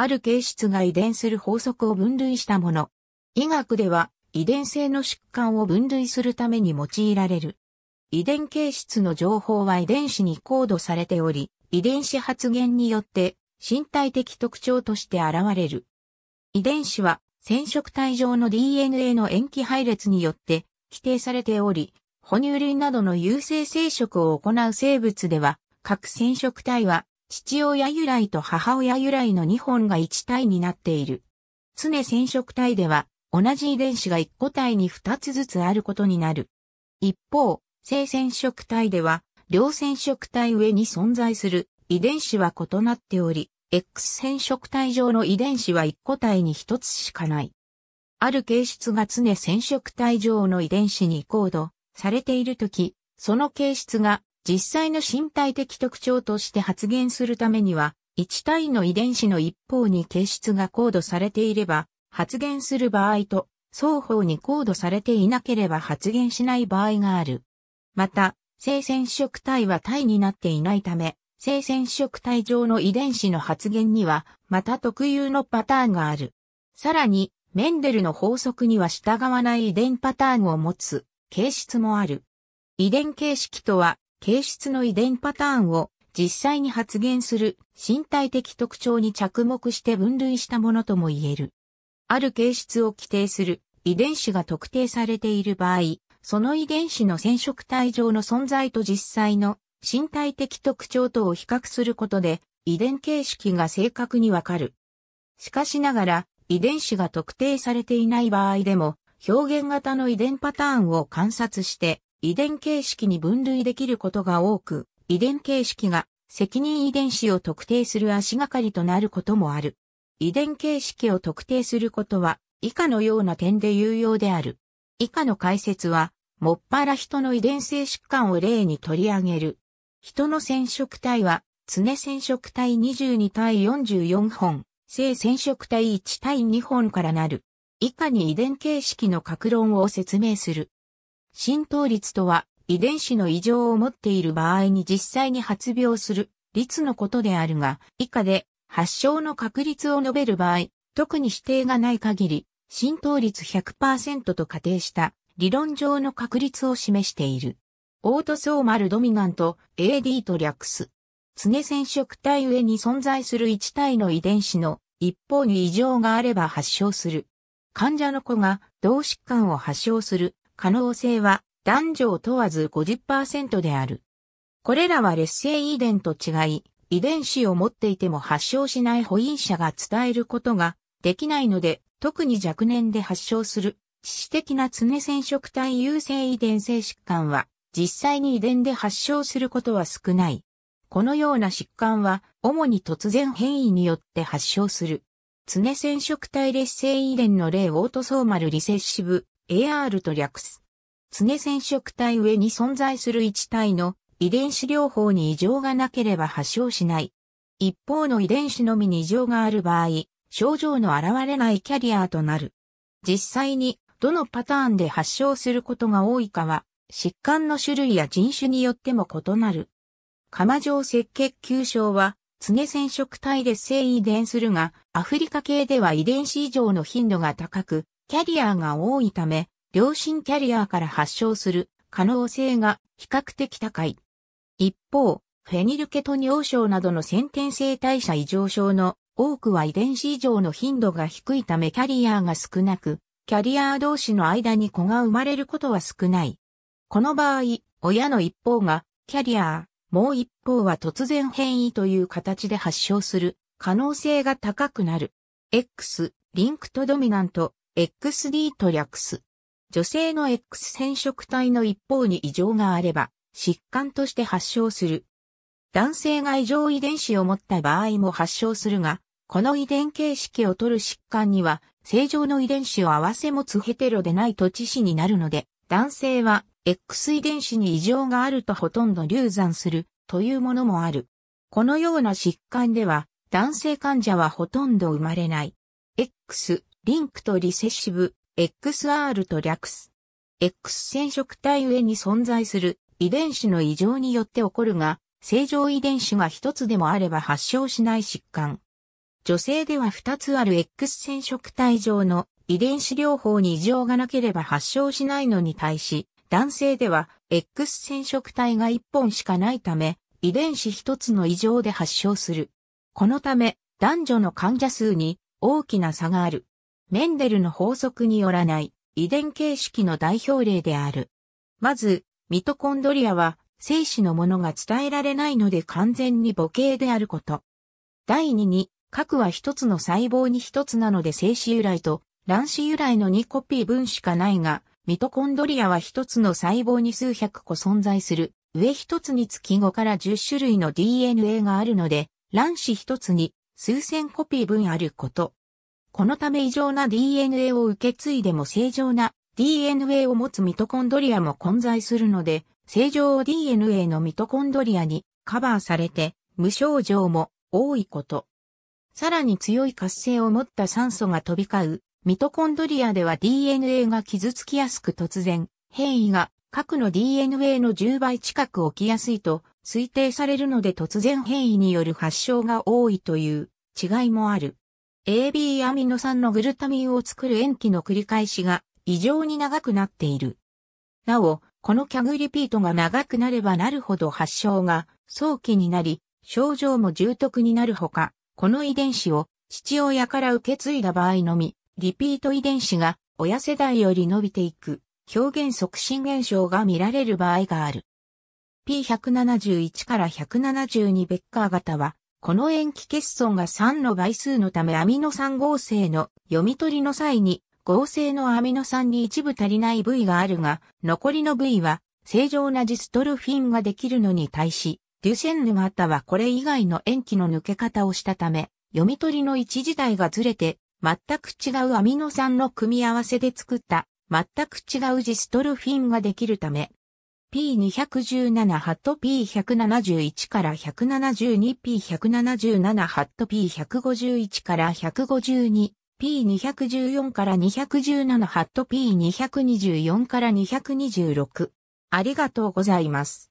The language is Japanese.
ある形質が遺伝する法則を分類したもの。医学では遺伝性の疾患を分類するために用いられる。遺伝形質の情報は遺伝子にコードされており、遺伝子発現によって身体的特徴として現れる。遺伝子は染色体上の DNA の塩基配列によって規定されており、哺乳類などの有性生殖を行う生物では、各染色体は父親由来と母親由来の2本が1体になっている。常染色体では、同じ遺伝子が1個体に2つずつあることになる。一方、性染色体では、両染色体上に存在する遺伝子は異なっており、X 染色体上の遺伝子は1個体に1つしかない。ある形質が常染色体上の遺伝子にコードされているとき、その形質が実際の身体的特徴として発現するためには、1体の遺伝子の一方に形質がコードされていれば、発現する場合と、双方にコードされていなければ発現しない場合がある。また、性染色体は体になっていないため、性染色体上の遺伝子の発現には、また特有のパターンがある。さらに、メンデルの法則には従わない遺伝パターンを持つ、形質もある。遺伝形式とは、形質の遺伝パターンを実際に発現する身体的特徴に着目して分類したものとも言える。ある形質を規定する遺伝子が特定されている場合、その遺伝子の染色体上の存在と実際の身体的特徴とを比較することで遺伝形式が正確にわかる。しかしながら遺伝子が特定されていない場合でも表現型の遺伝パターンを観察して遺伝形式に分類できることが多く、遺伝形式が責任遺伝子を特定する足がかりとなることもある。遺伝形式を特定することは以下のような点で有用である。以下の解説は、もっぱら人の遺伝性疾患を例に取り上げる。人の染色体は、常染色体22対44本、性染色体1対2本からなる。以下に遺伝形式の格論を説明する。浸透率とは、遺伝子の異常を持っている場合に実際に発病する率のことであるが、以下で発症の確率を述べる場合、特に指定がない限り、浸透率100%と仮定した理論上の確率を示している。オートソーマルドミナント AD と略す。常染色体上に存在する1体の遺伝子の一方に異常があれば発症する。患者の子が同疾患を発症する可能性は男女を問わず50%である。これらは劣勢遺伝と違い、遺伝子を持っていても発症しない保因者が伝えることができないので、特に若年で発症する致死的な常染色体優性遺伝性疾患は実際に遺伝で発症することは少ない。このような疾患は主に突然変異によって発症する。常染色体劣性遺伝の例オートソーマルリセッシブ AR と略す。常染色体上に存在する一体の遺伝子療法に異常がなければ発症しない。一方の遺伝子のみに異常がある場合、症状の現れないキャリアとなる。実際にどのパターンで発症することが多いかは、疾患の種類や人種によっても異なる。釜状赤血球症は、常染色体で性遺伝するが、アフリカ系では遺伝子異常の頻度が高く、キャリアが多いため、両親キャリアから発症する可能性が比較的高い。一方、フェニルケト尿症などの先天性代謝異常症の多くは遺伝子異常の頻度が低いためキャリアが少なく、キャリア同士の間に子が生まれることは少ない。この場合、親の一方がキャリア、もう一方は突然変異という形で発症する可能性が高くなる。X、リンクトドミナント、XD と略す。女性の X 染色体の一方に異常があれば、疾患として発症する。男性が異常遺伝子を持った場合も発症するが、この遺伝形式を取る疾患には、正常の遺伝子を合わせ持つヘテロでないと致死になるので、男性は X 遺伝子に異常があるとほとんど流産するというものもある。このような疾患では、男性患者はほとんど生まれない。X、リンクとリセッシブ、XR と略す。X 染色体上に存在する遺伝子の異常によって起こるが、正常遺伝子が一つでもあれば発症しない疾患。女性では二つある X 染色体上の遺伝子療法に異常がなければ発症しないのに対し、男性では X 染色体が一本しかないため、遺伝子一つの異常で発症する。このため、男女の患者数に大きな差がある。メンデルの法則によらない遺伝形式の代表例である。まず、ミトコンドリアは精子のものが伝えられないので完全に母系であること。第2に、核は一つの細胞に一つなので精子由来と卵子由来の2コピー分しかないが、ミトコンドリアは一つの細胞に数百個存在する。上一つにつき5から10種類の DNA があるので、卵子一つに数千コピー分あること。このため異常な DNA を受け継いでも正常な DNA を持つミトコンドリアも混在するので、正常 DNA のミトコンドリアにカバーされて無症状も多いこと。さらに強い活性を持った酸素が飛び交うミトコンドリアでは DNA が傷つきやすく突然変異が核の DNA の10倍近く起きやすいと推定されるので突然変異による発症が多いという違いもある。AB アミノ酸のグルタミンを作る塩基の繰り返しが異常に長くなっている。なお、このキャグリピートが長くなればなるほど発症が早期になり、症状も重篤になるほか、この遺伝子を父親から受け継いだ場合のみ、リピート遺伝子が親世代より伸びていく表現促進現象が見られる場合がある。P171 から172ベッカー型はこの塩基欠損が3の倍数のためアミノ酸合成の読み取りの際に合成のアミノ酸に一部足りない部位があるが、残りの部位は正常なジストルフィンができるのに対し、デュシェンヌがたはこれ以外の塩基の抜け方をしたため、読み取りの位置自体がずれて、全く違うアミノ酸の組み合わせで作った、全く違うジストルフィンができるため、P217 ハット P171 から 172P177 ハット P151 から152 P214 から217ハット P224 から226。ありがとうございます。